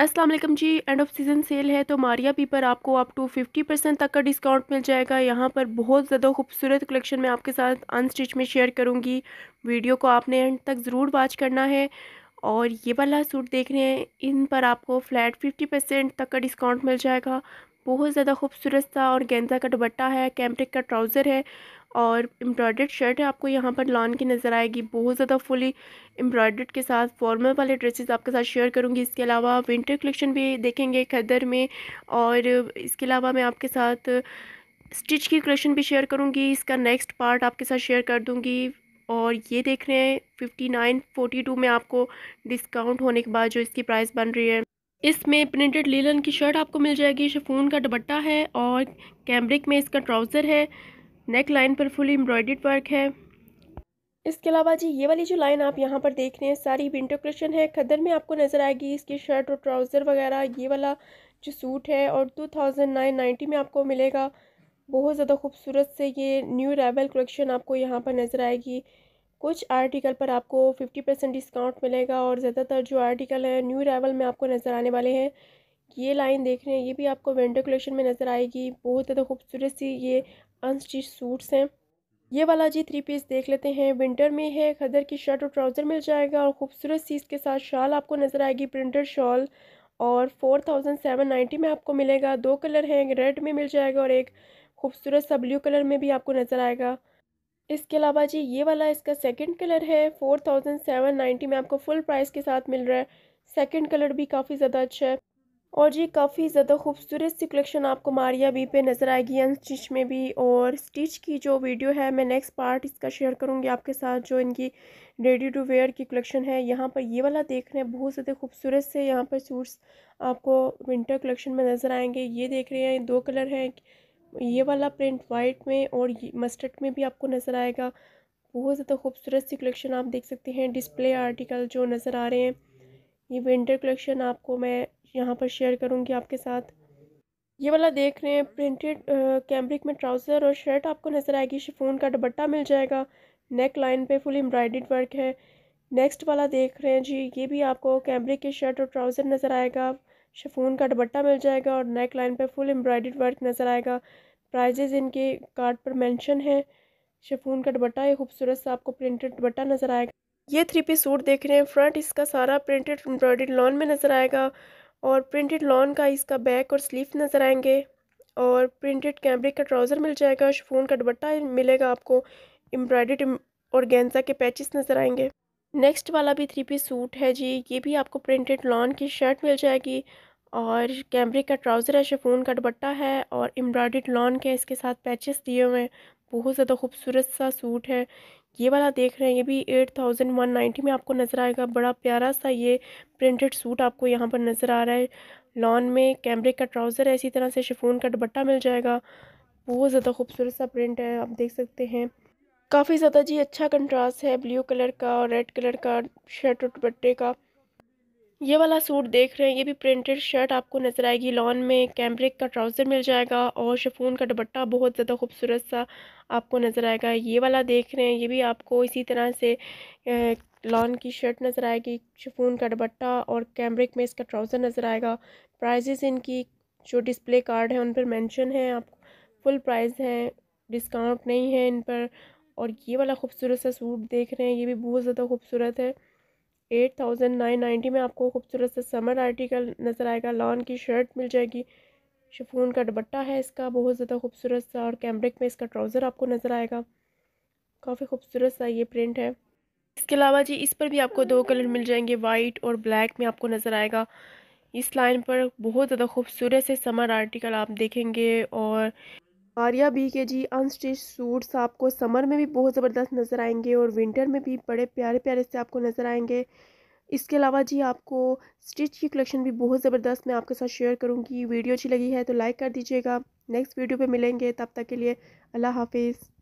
Aslam ji end of season sale है तो Maria P पर आपको अप टू फिफ्टी परसेंट तक का डिस्काउंट मिल जाएगा यहाँ पर बहुत ज़्यादा खूबसूरत कलेक्शन मैं आपके साथ अनस्टिच में शेयर करूँगी वीडियो को आपने एंड तक ज़रूर वॉच करना है और ये वाला सूट देख रहे हैं इन पर आपको फ्लैट फिफ्टी परसेंट तक का डिस्काउंट मिल जाएगा बहुत ज़्यादा खूबसूरत सा और गेंदा का दुपट्टा है कैमरिक का ट्राउज़र है और एम्ब्रॉयडर्ड शर्ट है आपको यहाँ पर लॉन की नज़र आएगी बहुत ज़्यादा फुली एम्ब्रॉयडर्ड के साथ फॉर्मल वाले ड्रेसेस आपके साथ शेयर करूँगी इसके अलावा विंटर कलेक्शन भी देखेंगे खदर में और इसके अलावा मैं आपके साथ स्टिच की कलेक्शन भी शेयर करूँगी इसका नेक्स्ट पार्ट आपके साथ शेयर कर दूँगी और ये देख रहे हैं फिफ्टी नाइन फोटी टू में आपको डिस्काउंट होने के बाद जो इसकी प्राइस बन रही है इसमें प्रिंटेड लीलन की शर्ट आपको मिल जाएगी शफून का दुपट्टा है और कैमरिक में इसका ट्राउज़र है नेक लाइन पर फुल एम्ब्रॉयड वर्क है इसके अलावा जी ये वाली जो लाइन आप यहाँ पर देख रहे हैं सारी विंटर क्रेशन है खदर में आपको नज़र आएगी इसकी शर्ट और ट्राउज़र वगैरह ये वाला जो सूट है और टू थाउजेंड नाइन नाइन्टी में आपको मिलेगा बहुत ज़्यादा खूबसूरत से ये न्यू रेवल कलेक्शन आपको यहाँ पर नज़र आएगी कुछ आर्टिकल पर आपको फिफ्टी परसेंट डिस्काउंट मिलेगा और ज़्यादातर जो आर्टिकल है न्यू रेवल में आपको नज़र आने वाले हैं ये लाइन देख रहे हैं ये भी आपको विंटर कलेक्शन में नज़र आएगी बहुत ज़्यादा खूबसूरत सी ये अनस्टिच सूट्स हैं ये वाला जी थ्री पीस देख लेते हैं विंटर में है खदर की शर्ट और ट्राउज़र मिल जाएगा और खूबसूरत सी इसके साथ शॉल आपको नज़र आएगी प्रिंटेड शॉल और फोर थाउजेंड सेवन नाइन्टी में आपको मिलेगा दो कलर हैं रेड में मिल जाएगा और एक खूबसूरत सा ब्लू कलर में भी आपको नज़र आएगा इसके अलावा जी ये वाला इसका सेकेंड कलर है फोर थाउजेंड सेवन नाइन्टी में आपको फुल प्राइस के साथ मिल रहा है सेकेंड कलर भी काफ़ी ज़्यादा अच्छा है और जी काफ़ी ज़्यादा खूबसूरत सी कलेक्शन आपको मारिया बी पे नज़र आएगी अन स्टिच में भी और स्टिच की जो वीडियो है मैं नेक्स्ट पार्ट इसका शेयर करूँगी आपके साथ जो इनकी रेडी टू वेयर की कलेक्शन है यहाँ पर ये वाला देख रहे हैं बहुत ज़्यादा खूबसूरत से यहाँ पर सूट्स आपको विंटर कलेक्शन में नज़र आएंगे ये देख रहे हैं दो कलर हैं ये वाला प्रिंट वाइट में और मस्टर्ड में भी आपको नज़र आएगा बहुत ज़्यादा खूबसूरत सी कलेक्शन आप देख सकते हैं डिस्प्ले आर्टिकल जो नज़र आ रहे हैं ये विंटर कलेक्शन आपको मैं यहाँ पर शेयर करूँगी आपके साथ ये वाला देख रहे हैं प्रिंटेड कैम्ब्रिक में ट्राउज़र और शर्ट आपको नज़र आएगी शिफोन का दुबट्टा मिल जाएगा नेक लाइन पे फुल एम्ब्रॉयड वर्क है नेक्स्ट वाला देख रहे हैं जी ये भी आपको कैम्ब्रिक के शर्ट और ट्राउज़र नज़र आएगा शिफोन का दुबट्टा मिल जाएगा और नेक लाइन पे फुल एम्ब्रॉयड वर्क नज़र आएगा प्राइजेज़ इनके कार्ड पर मैंशन है शिफोन का दुबट्टा है खूबसूरत सा आपको प्रिंटेड दुबट्टा नज़र आएगा ये थ्री पी सूट देख रहे हैं फ्रंट इसका सारा प्रिंटेड एम्ब्रॉयड लॉन में नज़र आएगा और प्रिंटेड लॉन का इसका बैक और स्लीव नज़र आएंगे और प्रिंटेड कैमरिक का ट्राउज़र मिल जाएगा शिफोन का दुपट्टा मिलेगा आपको एम्ब्रॉयड और गेंजा के पैचेस नज़र आएंगे नेक्स्ट वाला भी थ्री पीस सूट है जी ये भी आपको प्रिंटेड लॉन की शर्ट मिल जाएगी और कैमरिक का ट्राउज़र है शिफोन का दुपट्टा है और एम्ब्रॉयड लॉन के इसके साथ पैचेस दिए हुए हैं बहुत ज़्यादा खूबसूरत सा सूट है ये वाला देख रहे हैं ये भी एट थाउजेंड वन नाइन्टी में आपको नज़र आएगा बड़ा प्यारा सा ये प्रिंटेड सूट आपको यहाँ पर नज़र आ रहा है लॉन में कैमरिक का ट्राउज़र है इसी तरह से शिफोन का दुपट्टा मिल जाएगा बहुत ज़्यादा खूबसूरत सा प्रिंट है आप देख सकते हैं काफ़ी ज़्यादा जी अच्छा कंट्रास्ट है ब्लू कलर का और रेड कलर का शर्ट और दुपट्टे का ये वाला सूट देख रहे हैं ये भी प्रिंटेड शर्ट आपको नज़र आएगी लॉन में कैम्ब्रिक का ट्राउज़र मिल जाएगा और शफून का दुबट्टा बहुत ज़्यादा खूबसूरत सा आपको नज़र आएगा ये वाला देख रहे हैं ये भी आपको इसी तरह से लॉन की शर्ट नज़र आएगी शफून का दुबट्टा और कैम्ब्रिक में इसका ट्राउज़र नज़र आएगा प्राइजेस इनकी जो डिस्प्ले कार्ड है उन पर मैंशन है आप फुल प्राइस है डिस्काउंट नहीं है इन पर और ये वाला खूबसूरत सा सूट देख रहे हैं ये भी बहुत ज़्यादा खूबसूरत है एट थाउजेंड नाइन नाइन्टी में आपको खूबसूरत सा समर आर्टिकल नज़र आएगा लॉन की शर्ट मिल जाएगी शिफून का दुपट्टा है इसका बहुत ज़्यादा खूबसूरत सा और कैमरिक में इसका ट्राउज़र आपको नज़र आएगा काफ़ी खूबसूरत सा ये प्रिंट है इसके अलावा जी इस पर भी आपको दो कलर मिल जाएंगे वाइट और ब्लैक में आपको नज़र आएगा इस लाइन पर बहुत ज़्यादा खूबसूरत से समर आर्टिकल आप देखेंगे और आर्या बी के जी अनस्टिच सूट्स आपको समर में भी बहुत ज़बरदस्त नज़र आएंगे और विंटर में भी बड़े प्यारे प्यारे से आपको नज़र आएंगे इसके अलावा जी आपको स्टिच की कलेक्शन भी बहुत ज़बरदस्त मैं आपके साथ शेयर करूँगी वीडियो अच्छी लगी है तो लाइक कर दीजिएगा नेक्स्ट वीडियो पर मिलेंगे तब तक के लिए अल्लाह हाफिज़